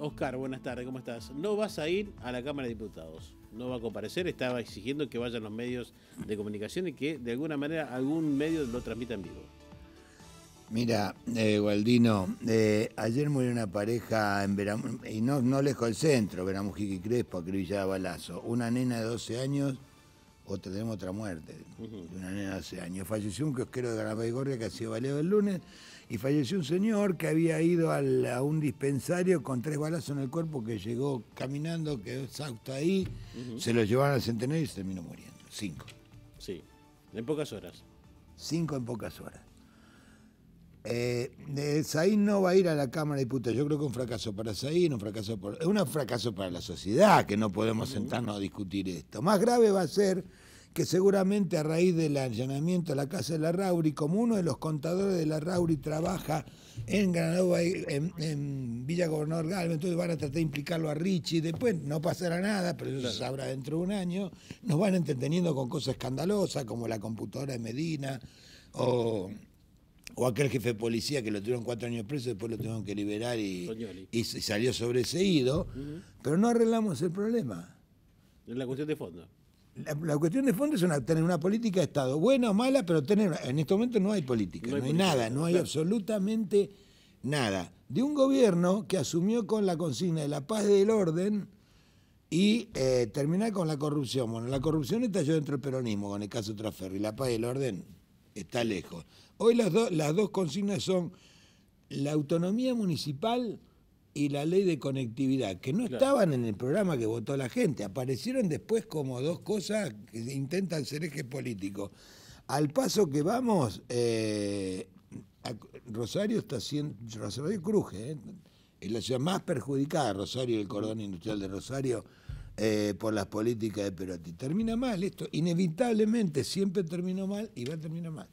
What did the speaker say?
Oscar, buenas tardes, ¿cómo estás? No vas a ir a la Cámara de Diputados, no va a comparecer, estaba exigiendo que vayan los medios de comunicación y que de alguna manera algún medio lo transmita en vivo. Mira, eh, Gualdino, eh, ayer murió una pareja en Veram y no, no lejos del centro, Veramujica y Crespo, acribillada a balazo. Una nena de 12 años o tenemos otra muerte. De una nena hace años. Falleció un kiosquero de Granada que ha sido baleado el lunes y falleció un señor que había ido a, un dispensario con tres balazos en el cuerpo que llegó caminando, quedó exacto ahí, se lo llevaron al centenario y se terminó muriendo. Cinco. Sí, en pocas horas. Cinco en pocas horas. Eh, eh no va a ir a la Cámara de Diputados. Yo creo que un fracaso para Saín, un fracaso por, es un fracaso para la sociedad, que no podemos sentarnos a discutir esto. Más grave va a ser que seguramente a raíz del allanamiento a la casa de la Rauri, como uno de los contadores de la Rauri trabaja en Granada, en, en, Villa Gobernador entonces van a tratar de implicarlo a Richie, después no pasará nada, pero eso sabrá dentro de un año, nos van entreteniendo con cosas escandalosas como la computadora de Medina o o aquel jefe de policía que lo tuvieron cuatro años preso, después lo tuvieron que liberar y, salió sobreseído, pero no arreglamos el problema. Es la cuestión de fondo. La, cuestión de fondo es tener una política de Estado, buena o mala, pero en este momento no hay política, no hay, nada, no hay absolutamente nada. De un gobierno que asumió con la consigna de la paz y del orden y eh, terminar con la corrupción. Bueno, la corrupción estalló dentro del peronismo con el caso Traferri, la paz y el orden está lejos. Hoy las, las dos consignas son la autonomía municipal y la ley de conectividad, que no estaban en el programa que votó la gente, aparecieron después como dos cosas que intentan ser eje político. Al paso que vamos, eh, Rosario está siendo, Rosario cruje, eh, es la ciudad más perjudicada, Rosario, el cordón industrial de Rosario, eh, por las políticas de Perotti. Termina mal esto, inevitablemente siempre terminó mal y va a terminar mal.